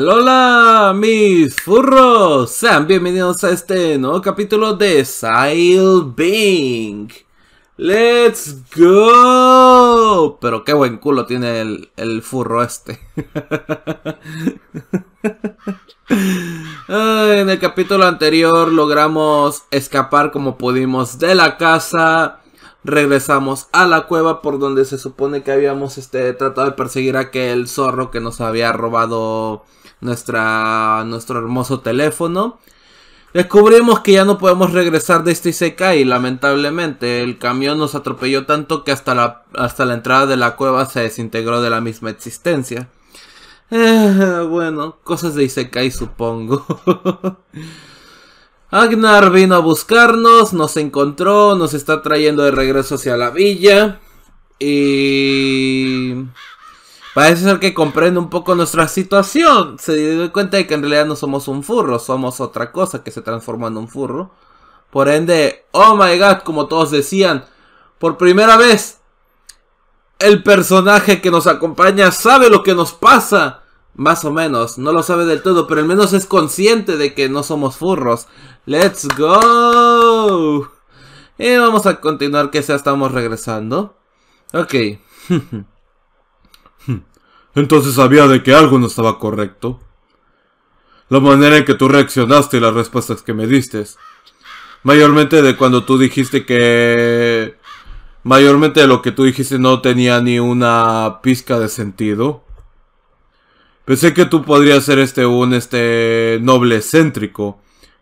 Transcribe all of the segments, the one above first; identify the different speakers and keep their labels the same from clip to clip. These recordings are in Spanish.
Speaker 1: ¡Hola mis furros! Sean bienvenidos a este nuevo capítulo de Sail Bing. ¡Let's go! Pero qué buen culo tiene el, el furro este. en el capítulo anterior logramos escapar como pudimos de la casa. Regresamos a la cueva por donde se supone que habíamos este, tratado de perseguir a aquel zorro que nos había robado nuestra, nuestro hermoso teléfono. Descubrimos que ya no podemos regresar de este Y lamentablemente. El camión nos atropelló tanto que hasta hasta la entrada de la cueva se desintegró de la misma existencia. bueno, cosas de Isekai supongo. Agnar vino a buscarnos, nos encontró, nos está trayendo de regreso hacia la villa. Y... Parece ser que comprende un poco nuestra situación. Se dio cuenta de que en realidad no somos un furro, somos otra cosa que se transforma en un furro. Por ende, oh my god, como todos decían, por primera vez el personaje que nos acompaña sabe lo que nos pasa. Más o menos, no lo sabe del todo, pero al menos es consciente de que no somos furros. ¡Let's go! Y vamos a continuar que ya estamos regresando. Ok. Entonces sabía de que algo no estaba correcto. La manera en que tú reaccionaste y las respuestas que me diste. Mayormente de cuando tú dijiste que mayormente lo que tú dijiste no tenía ni una pizca de sentido. Pensé que tú podrías ser este un este noble céntrico...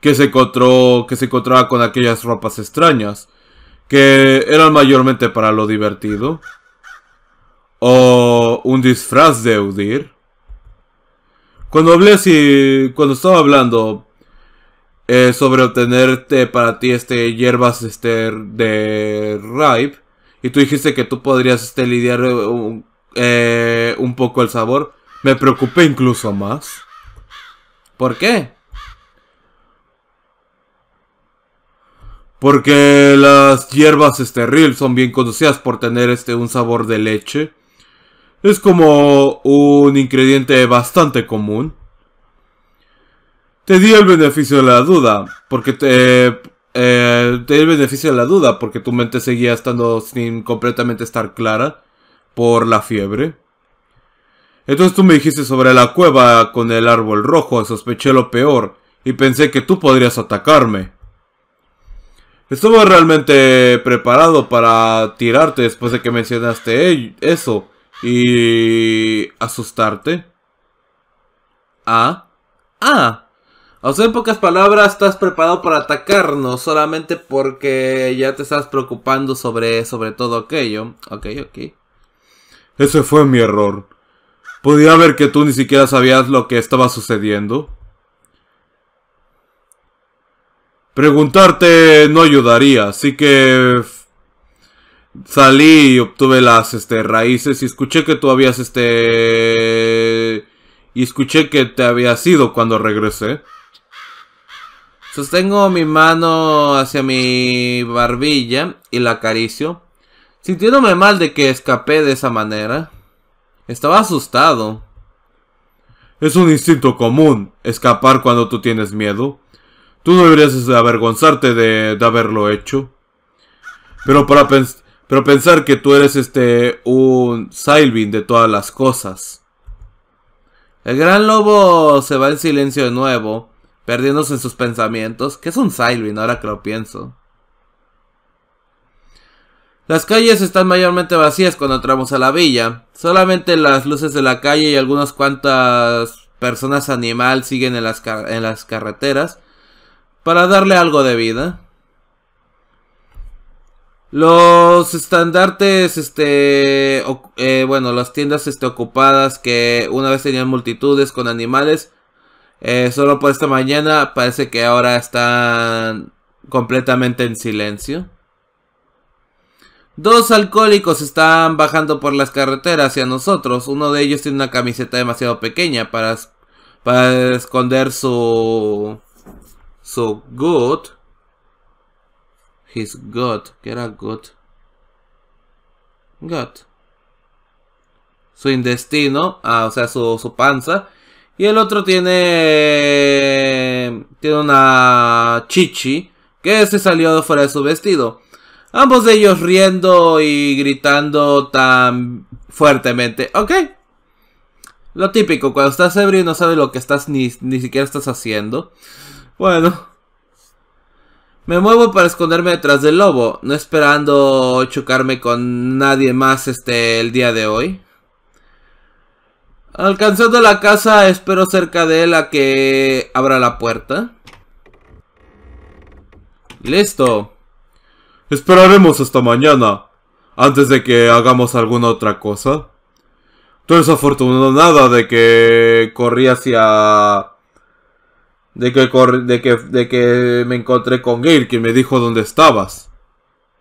Speaker 1: que se encontró que se encontraba con aquellas ropas extrañas que eran mayormente para lo divertido o un disfraz de Udir. Cuando hablé así, cuando estaba hablando eh, sobre obtenerte para ti este hierbas este, de Ripe. Y tú dijiste que tú podrías este, lidiar eh, eh, un, poco el sabor. Me preocupé incluso más. ¿Por qué? Porque las hierbas esteril son bien conocidas por tener este un sabor de leche. Es como un ingrediente bastante común. Te di el beneficio de la duda, porque te, eh, te di el beneficio de la duda, porque tu mente seguía estando sin completamente estar clara por la fiebre. Entonces tú me dijiste sobre la cueva con el árbol rojo, sospeché lo peor y pensé que tú podrías atacarme. estuvo realmente preparado para tirarte después de que mencionaste eso y asustarte. Ah. Ah. O sea, en pocas palabras, estás preparado para atacarnos solamente porque ya te estás preocupando sobre, sobre todo aquello. Ok, ok. Ese fue mi error. Podía ver que tú ni siquiera sabías lo que estaba sucediendo. Preguntarte no ayudaría, así que salí y obtuve las este, raíces y escuché que tú habías este... y escuché que te había sido cuando regresé. Sostengo mi mano hacia mi barbilla y la acaricio, sintiéndome mal de que escapé de esa manera. Estaba asustado. Es un instinto común, escapar cuando tú tienes miedo. Tú no deberías avergonzarte de, haberlo hecho. Pero para pero pensar que tú eres este un Silvin de todas las cosas. El gran lobo se va en silencio de nuevo perdiéndose en sus pensamientos, que es un Sylvin ahora que lo pienso. Las calles están mayormente vacías cuando entramos a la villa, solamente las luces de la calle y algunas cuantas personas animal siguen en las, en las carreteras para darle algo de vida. Los estandartes, este, eh, bueno, las tiendas este, ocupadas que una vez tenían multitudes con animales, eh, solo por esta mañana parece que ahora están completamente en silencio. Dos alcohólicos están bajando por las carreteras hacia nosotros. Uno de ellos tiene una camiseta demasiado pequeña para, para esconder su... su good. His gut. que era gut? Gut. Su indestino, ah, o sea, su, su panza. Y el otro tiene... Tiene una chichi que se salió de fuera de su vestido. Ambos de ellos riendo y gritando tan fuertemente. Ok. Lo típico, cuando estás ebrio y no sabes lo que estás ni, ni siquiera estás haciendo. Bueno. Me muevo para esconderme detrás del lobo, no esperando chocarme con nadie más este el día de hoy. Alcanzando la casa, espero cerca de él a que abra la puerta. Listo. Esperaremos hasta mañana, antes de que hagamos alguna otra cosa. Tú eres afortunado nada de que corrí hacia... De que, de que, de que me encontré con Gale, quien me dijo dónde estabas.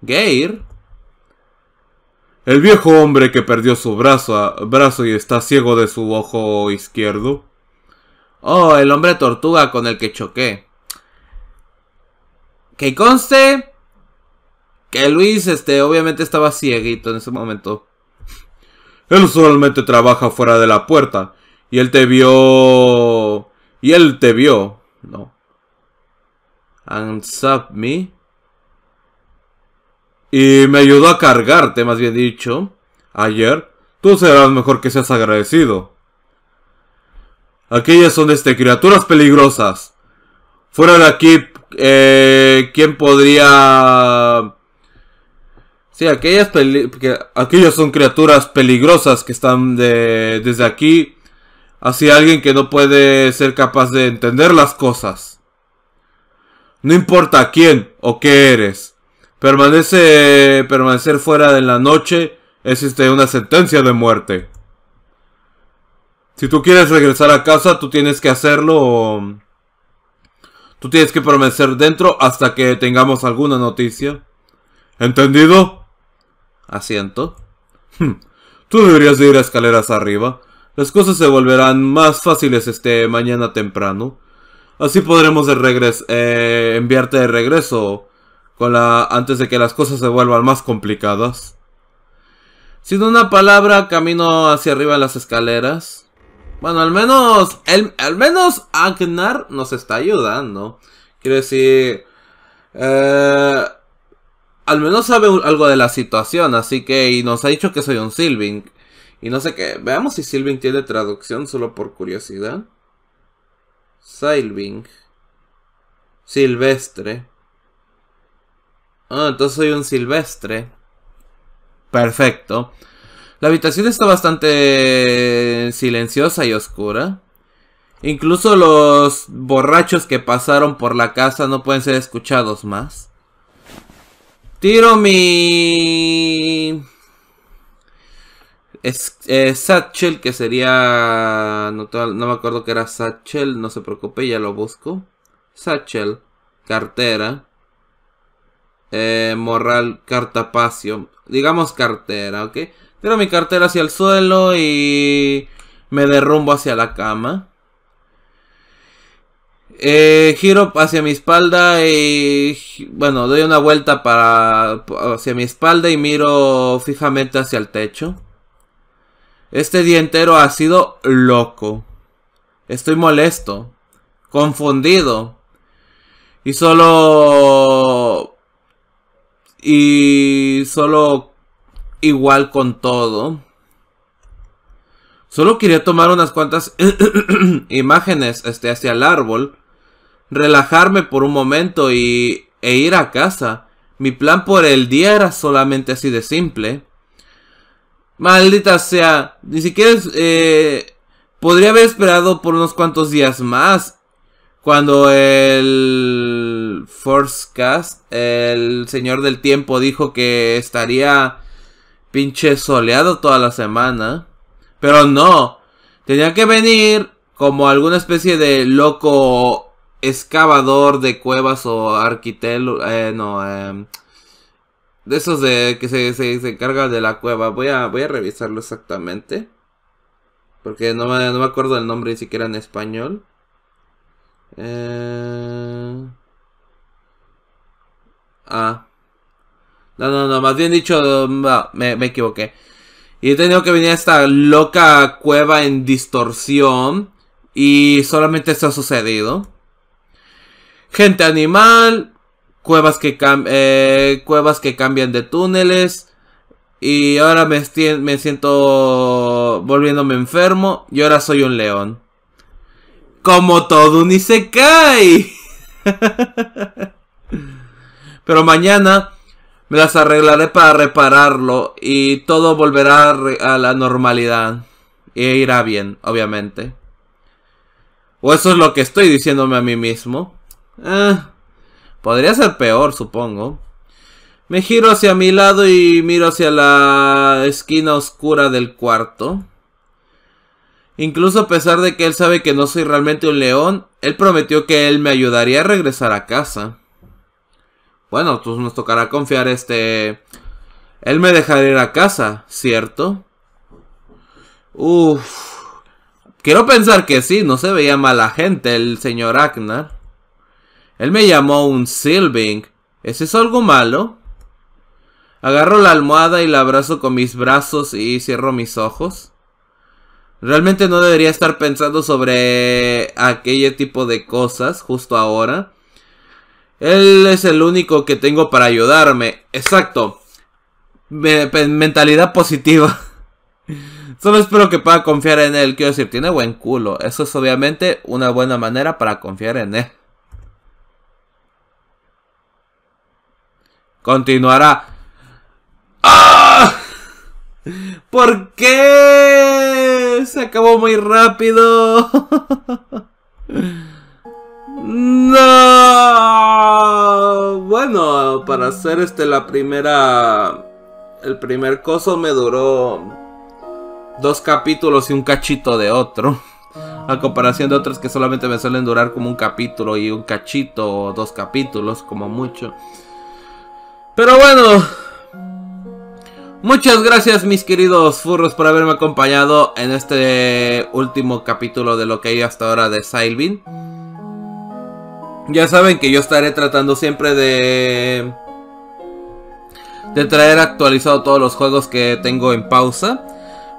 Speaker 1: ¿Gale? El viejo hombre que perdió su brazo, brazo y está ciego de su ojo izquierdo. Oh, el hombre tortuga con el que choqué. Que conste que Luis, este, obviamente estaba cieguito en ese momento. Él solamente trabaja fuera de la puerta. Y él te vio. Y él te vio. No. Unsub me y me ayudó a cargarte, más bien dicho, ayer, tú serás mejor que seas agradecido. Aquellas son este, criaturas peligrosas. Fuera de aquí, eh, ¿quién podría...? Sí, aquellas, son criaturas peligrosas que están de... desde aquí hacia alguien que no puede ser capaz de entender las cosas. No importa quién o qué eres, Permanece, permanecer fuera de la noche es este, una sentencia de muerte. Si tú quieres regresar a casa, tú tienes que hacerlo Tú tienes que permanecer dentro hasta que tengamos alguna noticia. ¿Entendido? Asiento. Hmm. Tú deberías de ir a escaleras arriba. Las cosas se volverán más fáciles este mañana temprano. Así podremos de regres eh, enviarte de regreso con antes de que las cosas se vuelvan más complicadas. Sin una palabra, camino hacia arriba en las escaleras. Bueno, al menos, al menos Agnar nos está ayudando. Quiero decir, eh, al menos sabe algo de la situación, así que, nos ha dicho que soy un Silving Y no sé qué, veamos si Silving tiene traducción, solo por curiosidad. Silving Silvestre. Ah, entonces soy un silvestre. Perfecto. La habitación está bastante silenciosa y oscura. Incluso los borrachos que pasaron por la casa no pueden ser escuchados más. Tiro mi... Eh, satchel, que sería... no, me acuerdo que era Satchel, no se preocupe, ya lo busco. Satchel, cartera eh, morral cartapacio. Digamos cartera, ¿ok? Tiro mi cartera hacia el suelo y me derrumbo hacia la cama. Eh, giro hacia mi espalda y bueno, doy una vuelta para hacia mi espalda y miro fijamente hacia el techo. Este día entero ha sido loco. Estoy molesto, confundido y solo y solo igual con todo. Solo quería tomar unas cuantas imágenes este, hacia el árbol, relajarme por un momento y, e ir a casa. Mi plan por el día era solamente así de simple. Maldita sea, ni siquiera eh, podría haber esperado por unos cuantos días más cuando el Forcecast, el señor del tiempo dijo que estaría pinche soleado toda la semana. Pero no, tenía que venir como alguna especie de loco excavador de cuevas o arquitecto, eh, no, em, de esos de que se, se, encarga de la cueva. Voy a, a revisarlo exactamente. Porque no me, no me acuerdo el nombre ni siquiera en español. Eh... Ah. No, no, no, más bien dicho, me, equivoqué. Y he tenido que venir a esta loca cueva en distorsión. Y solamente eso ha sucedido. Gente animal. Cuevas que, eh, cuevas que cambian de túneles. Y ahora me siento volviéndome enfermo. Y ahora soy un león. Como todo ni se cae! Pero mañana me las arreglaré para repararlo y todo volverá a, la normalidad. Y irá bien, obviamente. O eso es lo que estoy diciéndome a mí mismo. Eh, podría ser peor, supongo. Me giro hacia mi lado y miro hacia la esquina oscura del cuarto. Incluso a pesar de que él sabe que no soy realmente un león, él prometió que él me ayudaría a regresar a casa. Bueno, pues nos tocará confiar este... Él me dejaría ir a casa, ¿cierto? Uff. Quiero pensar que sí, no se veía mala gente el señor Agnar. Él me llamó un Silving. ¿Es algo malo? Agarro la almohada y la abrazo con mis brazos y cierro mis ojos. Realmente no debería estar pensando sobre aquel tipo de cosas justo ahora. Él es el único que tengo para ayudarme. Exacto. mentalidad positiva. Solo espero que pueda confiar en él. Quiero decir, tiene buen culo. Eso es obviamente una buena manera para confiar en él. Continuará. ¿Por qué? Se acabó muy rápido. No. Bueno, para hacer este la primera... El primer coso me duró dos capítulos y un cachito de otro. A comparación de otros que solamente me suelen durar como un capítulo y un cachito o dos capítulos como mucho. Pero bueno, Muchas gracias mis queridos furros por haberme acompañado en este último capítulo de lo que hay hasta ahora de Sylvin. Ya saben que yo estaré tratando siempre de... De traer actualizado todos los juegos que tengo en pausa.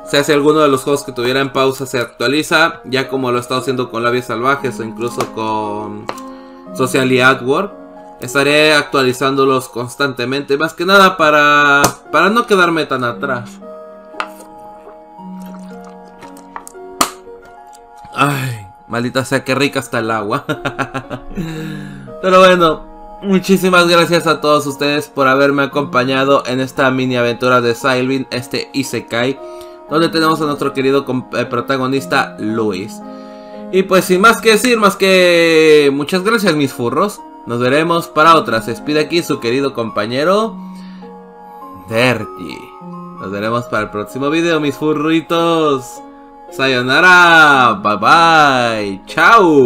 Speaker 1: O sea, si alguno de los juegos que tuviera en pausa se actualiza, ya como lo he estado haciendo con Labios Salvajes o incluso con Social y Estaré actualizándolos constantemente, más que nada para, para no quedarme tan atrás. Ay, maldita sea, que rica está el agua. Pero bueno, muchísimas gracias a todos ustedes por haberme acompañado en esta mini aventura de Sylvin, este Isekai, donde tenemos a nuestro querido eh, protagonista Luis. Y pues sin más que decir, más que muchas gracias mis furros. Nos veremos para otras. Se despide aquí su querido compañero Dergi. Nos veremos para el próximo video, mis furritos. Sayonara. Bye bye. Chao.